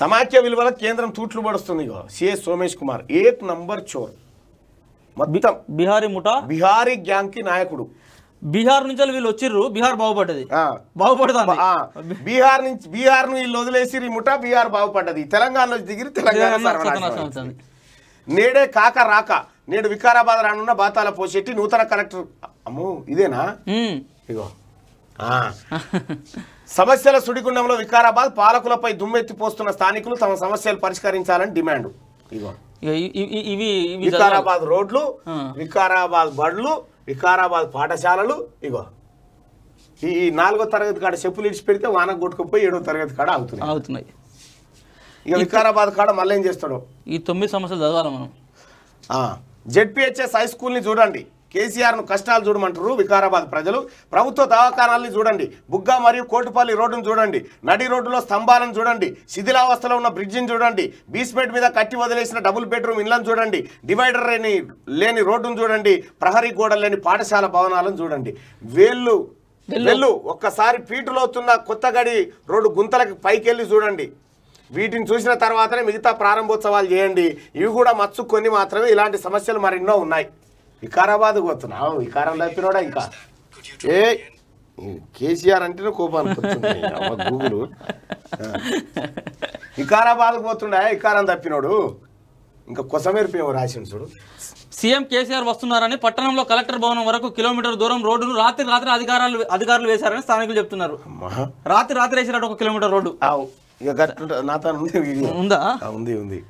సమాఖ్య విలువల కేంద్రం తూట్లు పడుస్తుంది సిఎస్ సోమేష్ కుమార్ ఏక్ నంబర్ చోర్ మొత్తం బిహారీ ముఠా బిహారీ గ్యాంగ్ కి నాయకుడు బీహార్ నుంచి వీళ్ళు వచ్చిర్రు బీహార్ బాగుపడ్డది బాగుపడదా బీహార్ నుంచి బీహార్ ను వీళ్ళు వదిలేసి ముఠా బీహార్ బాగుపడ్డది తెలంగాణలో దిగిరి తెలంగాణ నేడే కాక రాక నేడు వికారాబాద్ రానున్న బాతాల పోషెట్టి నూతన కలెక్టర్ అమ్మో ఇదేనా ఇగో సమస్యల సుడిగుండంలో వికారాబాద్ పాలకులపై దుమ్మెత్తి పోస్తున్న స్థానికులు తమ సమస్యలు పరిష్కరించాలని డిమాండ్ ఇవి వికారాబాద్ రోడ్లు వికారాబాద్ బడులు వికారాబాద్ పాఠశాలలు ఇగో ఈ నాలుగో తరగతి కాడ చెప్పులు ఇడిచి పెడితే వాన కొట్టుకుపోయి ఏడో తరగతి కాడ అవుతున్నాయి అవుతున్నాయి ఇక వికారాబాద్ కాడ మళ్ళీ ఏం చేస్తాడు ఈ తొమ్మిది సమస్యలు చదవాలి మనం జెడ్పిహెచ్ఎస్ హై స్కూల్ని చూడండి కేసీఆర్ను కష్టాలు చూడమంటారు వికారాబాద్ ప్రజలు ప్రభుత్వ దవాఖానాలని చూడండి బుగ్గ మరియు కోటిపల్లి రోడ్డును చూడండి నడి రోడ్డులో స్తంభాలను చూడండి శిథిలావస్థలో ఉన్న బ్రిడ్జిని చూడండి బీస్మేట్ మీద కట్టి వదిలేసిన డబుల్ బెడ్రూమ్ ఇళ్లను చూడండి డివైడర్ లేని లేని రోడ్డును చూడండి ప్రహరీ గోడ లేని పాఠశాల భవనాలను చూడండి వేళ్ళు వెళ్ళు ఒక్కసారి పీటులోతున్న కొత్తగడి రోడ్డు గుంతలకు పైకెళ్ళి చూడండి వీటిని చూసిన తర్వాతనే మిగతా ప్రారంభోత్సవాలు చేయండి ఇవి కూడా మచ్చుకొని మాత్రమే ఇలాంటి సమస్యలు మరెన్నో ఉన్నాయి వికారాబాద్కి వస్తున్నావు వికారం తప్పినోడా ఇంకా ఏ కేసీఆర్ అంటేనే కోపం వికారాబాద్ పోతుండే వికారం తప్పినోడు ఇంకా కొసమేరిపోయావు రాసిన చూడు సీఎం కేసీఆర్ వస్తున్నారని పట్టణంలో కలెక్టర్ భవనం వరకు కిలోమీటర్ దూరం రోడ్డును రాత్రి రాత్రి అధికారులు అధికారులు వేశారని స్థానికులు చెప్తున్నారు రాత్రి రాత్రి వేసినట్టు ఒక కిలోమీటర్ రోడ్డు ఇక నాతో ఉందా ఉంది ఉంది